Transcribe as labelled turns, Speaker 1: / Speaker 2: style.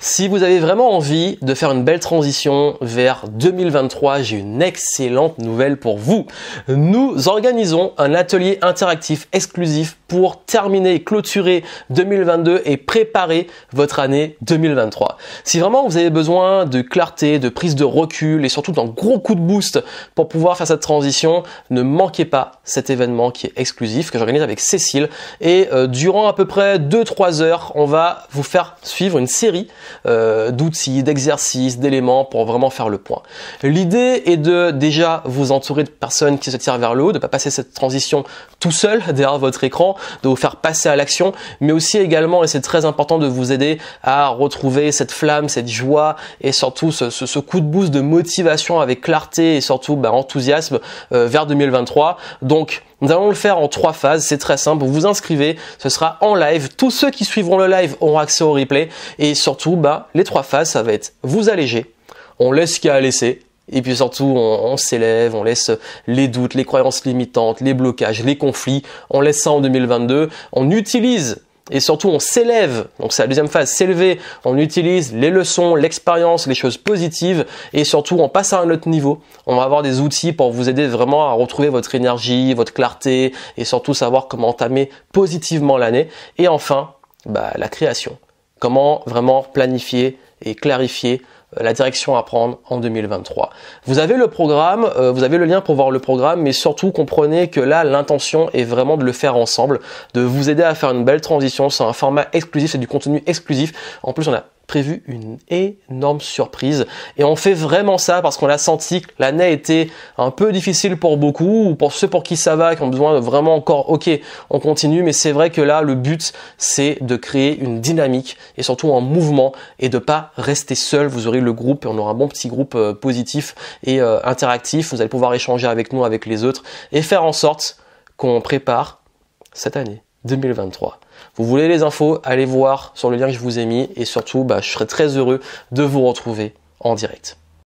Speaker 1: Si vous avez vraiment envie de faire une belle transition vers 2023, j'ai une excellente nouvelle pour vous. Nous organisons un atelier interactif exclusif pour terminer et clôturer 2022 et préparer votre année 2023. Si vraiment vous avez besoin de clarté, de prise de recul et surtout d'un gros coup de boost pour pouvoir faire cette transition, ne manquez pas cet événement qui est exclusif que j'organise avec Cécile et euh, durant à peu près 2-3 heures, on va vous faire suivre une série euh, d'outils, d'exercices, d'éléments pour vraiment faire le point. L'idée est de déjà vous entourer de personnes qui se tirent vers le haut, de ne pas passer cette transition tout seul derrière votre écran de vous faire passer à l'action, mais aussi également, et c'est très important de vous aider à retrouver cette flamme, cette joie et surtout ce, coup de boost de motivation avec clarté et surtout bah, enthousiasme euh, vers 2023. Donc, nous allons le faire en trois phases, c'est très simple, vous vous inscrivez, ce sera en live, tous ceux qui suivront le live auront accès au replay et surtout, bah, les trois phases, ça va être vous alléger, on laisse ce qu'il y a à laisser, et puis surtout, on, s'élève, on laisse les doutes, les croyances limitantes, les blocages, les conflits, on laisse ça en 2022, on utilise et surtout on s'élève, donc c'est la deuxième phase, s'élever, on utilise les leçons, l'expérience, les choses positives, et surtout on passe à un autre niveau. On va avoir des outils pour vous aider vraiment à retrouver votre énergie, votre clarté, et surtout savoir comment entamer positivement l'année. Et enfin, bah, la création. Comment vraiment planifier et clarifier euh, la direction à prendre en 2023. Vous avez le programme, euh, vous avez le lien pour voir le programme, mais surtout comprenez que là, l'intention est vraiment de le faire ensemble, de vous aider à faire une belle transition. C'est un format exclusif, c'est du contenu exclusif. En plus, on a prévu une énorme surprise. Et on fait vraiment ça parce qu'on a senti que l'année était un peu difficile pour beaucoup, ou pour ceux pour qui ça va, qui ont besoin de vraiment encore, ok, on continue, mais c'est vrai que là, le but, c'est de créer une dynamique et surtout un mouvement et de pas rester seul. Vous aurez le groupe et on aura un bon petit groupe euh, positif et euh, interactif. Vous allez pouvoir échanger avec nous, avec les autres et faire en sorte qu'on prépare cette année. 2023. Vous voulez les infos, allez voir sur le lien que je vous ai mis et surtout, bah, je serai très heureux de vous retrouver en direct.